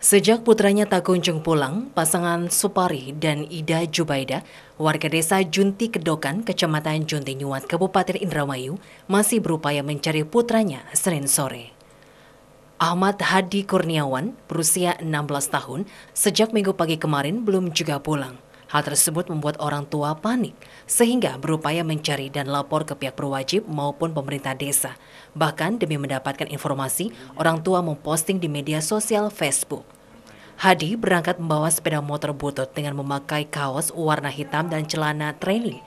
Sejak putranya tak kunjung pulang, pasangan Supari dan Ida Jubaida, warga desa Junti Kedokan, kecamatan Junti Nyuat, Kabupaten Indramayu, masih berupaya mencari putranya Senin sore. Ahmad Hadi Kurniawan, berusia 16 tahun, sejak minggu pagi kemarin belum juga pulang. Hal tersebut membuat orang tua panik, sehingga berupaya mencari dan lapor ke pihak perwajib maupun pemerintah desa. Bahkan demi mendapatkan informasi, orang tua memposting di media sosial Facebook. Hadi berangkat membawa sepeda motor butut dengan memakai kaos warna hitam dan celana training.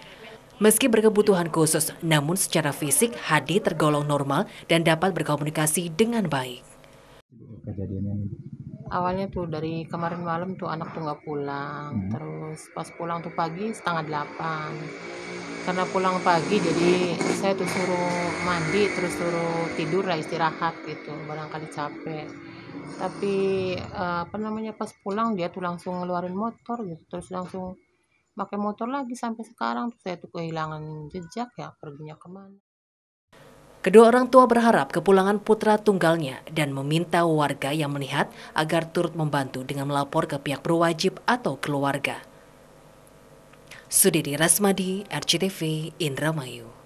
Meski berkebutuhan khusus, namun secara fisik Hadi tergolong normal dan dapat berkomunikasi dengan baik awalnya tuh dari kemarin malam tuh anak tuh nggak pulang hmm. terus pas pulang tuh pagi setengah delapan karena pulang pagi jadi saya tuh suruh mandi terus suruh tidur lah istirahat gitu barangkali capek tapi eh, apa namanya pas pulang dia tuh langsung ngeluarin motor gitu terus langsung pakai motor lagi sampai sekarang tuh saya tuh kehilangan jejak ya perginya kemana Kedua orang tua berharap kepulangan putra tunggalnya dan meminta warga yang melihat agar turut membantu dengan melapor ke pihak berwajib atau keluarga. Sudiri Rasmadi, RCTV, Indramayu.